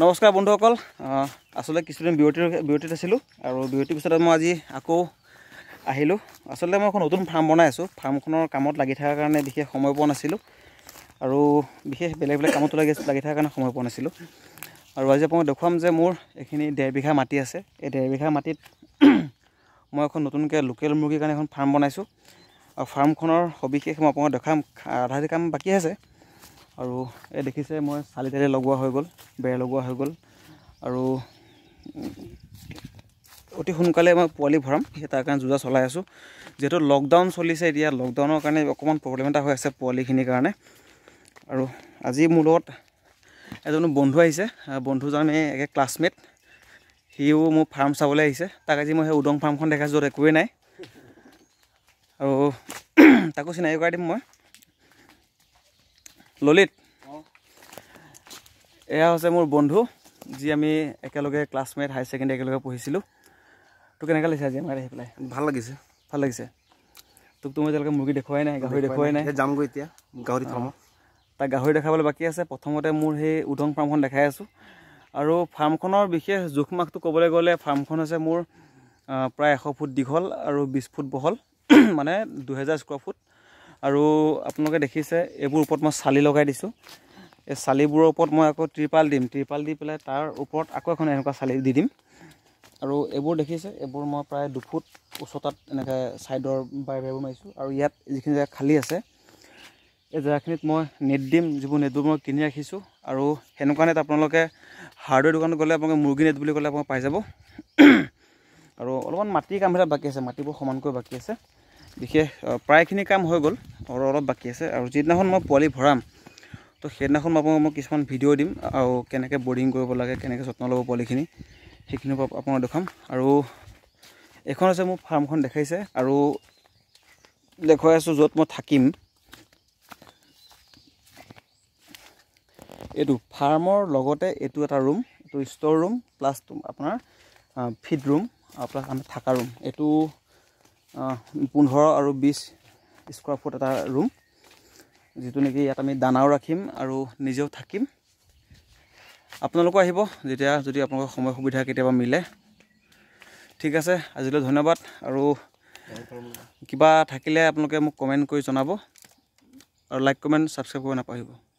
নমস্কাৰ বন্ধুসকল আচলতে কিছুদিন বিৰতি বিৰতিত আছিলোঁ আৰু বিৰতিৰ পিছতে মই আজি আকৌ আহিলোঁ আচলতে মই এখন নতুন ফাৰ্ম বনাই আছোঁ ফাৰ্মখনৰ কামত লাগি থকাৰ কাৰণে বিশেষ সময় পোৱা নাছিলোঁ আৰু বিশেষ বেলেগ বেলেগ কামতো লাগি লাগি থকাৰ কাৰণে সময় পোৱা নাছিলোঁ আৰু আজি আপোনাক দেখুৱাম যে মোৰ এইখিনি ডেৰ বিঘা মাটি আছে এই ডেৰ বিঘা মাটিত মই এখন নতুনকৈ লোকেল মুৰ্গীৰ কাৰণে এখন ফাৰ্ম বনাইছোঁ আৰু ফাৰ্মখনৰ সবিশেষ মই আপোনাক দেখাম আধা আধি কাম বাকী আছে আৰু এই দেখিছে মই চালি তালি লগোৱা হৈ গ'ল বেৰ লগোৱা হৈ গ'ল আৰু অতি সোনকালে মই পোৱালি ভৰাম সেই তাৰ কাৰণে যোজা চলাই আছোঁ যিহেতু লকডাউন চলিছে এতিয়া লকডাউনৰ কাৰণে অকণমান প্ৰব্লেম এটা হৈ আছে পোৱালিখিনিৰ কাৰণে আৰু আজি মোৰ লগত এজন বন্ধু আহিছে বন্ধুজন এই একে ক্লাছমেট সিও মোৰ ফাৰ্ম চাবলৈ আহিছে তাক আজি মই সেই উদং ফাৰ্মখন দেখাইছোঁ য'ত একোৱেই নাই আৰু তাকো চিনাকি কৰাই দিম মই ললিত এয়া হৈছে মোৰ বন্ধু যি আমি একেলগে ক্লাছমেট হায়াৰ ছেকেণ্ডেৰী একেলগে পঢ়িছিলোঁ তোক কেনেকৈ লাগিছে আজি আমাৰ আহি পেলাই ভাল লাগিছে ভাল লাগিছে তোক তুমি এতিয়ালৈকে মুৰ্গী দেখুৱাই নাই গাহৰি দেখুৱাই নাই যামগৈ এতিয়া গাহৰি তাক গাহৰি দেখাবলৈ বাকী আছে প্ৰথমতে মোৰ সেই উদং ফাৰ্মখন দেখাই আছোঁ আৰু ফাৰ্মখনৰ বিশেষ জোখমাখটো ক'বলৈ গ'লে ফাৰ্মখন হৈছে মোৰ প্ৰায় এশ ফুট দীঘল আৰু বিছ ফুট বহল মানে দুহেজাৰ স্কুৱাৰ ফুট আৰু আপোনালোকে দেখিছে এইবোৰ ওপৰত মই চালি লগাই দিছোঁ এই চালিবোৰৰ ওপৰত মই আকৌ ত্ৰিপাল দিম ত্ৰিপাল দি পেলাই তাৰ ওপৰত আকৌ এখন এনেকুৱা চালি দি দিম আৰু এইবোৰ দেখিছে এইবোৰ মই প্ৰায় দুফুট উচ্চতাত এনেকৈ ছাইডৰ বাই বাইবোৰ মাৰিছোঁ আৰু ইয়াত যিখিনি জেগা খালী আছে এই জেগাখিনিত মই নেট দিম যিবোৰ নেটবোৰ মই কিনি ৰাখিছোঁ আৰু সেনেকুৱা নেট আপোনালোকে হাৰ্ডৱেৰ দোকানত গ'লে আপোনালোকে মুৰ্গী নেট বুলি ক'লে আপোনালোকে পাই যাব আৰু অলপমান মাটিৰ কামবিলাক বাকী আছে মাটিবোৰ সমানকৈ বাকী আছে বিশেষ প্ৰায়খিনি কাম হৈ গ'ল আৰু অলপ বাকী আছে আৰু যিদিনাখন মই পোৱালি ভৰাম তো সেইদিনাখন আপোনাক মই কিছুমান ভিডিঅ' দিম আৰু কেনেকৈ বৰ্ডিং কৰিব লাগে কেনেকৈ যত্ন ল'ব পোৱালিখিনি সেইখিনি আপোনাক দেখুৱাম আৰু এইখন আছে মোৰ ফাৰ্মখন দেখাইছে আৰু দেখুৱাই আছোঁ য'ত মই থাকিম এইটো ফাৰ্মৰ লগতে এইটো এটা ৰুম এইটো ষ্ট'ৰ ৰুম প্লাছ আপোনাৰ ফিড ৰুম আৰু প্লাছ আমি থকা ৰুম এইটো পোন্ধৰ আৰু বিছ স্কুৱাৰ ফুট এটা ৰুম যিটো নেকি ইয়াত আমি দানাও ৰাখিম আৰু নিজেও থাকিম আপোনালোকো আহিব যেতিয়া যদি আপোনালোকৰ সময় সুবিধা কেতিয়াবা মিলে ঠিক আছে আজিলৈ ধন্যবাদ আৰু কিবা থাকিলে আপোনালোকে মোক কমেণ্ট কৰি জনাব আৰু লাইক কমেণ্ট ছাবস্ক্ৰাইব কৰিব নাপাহিব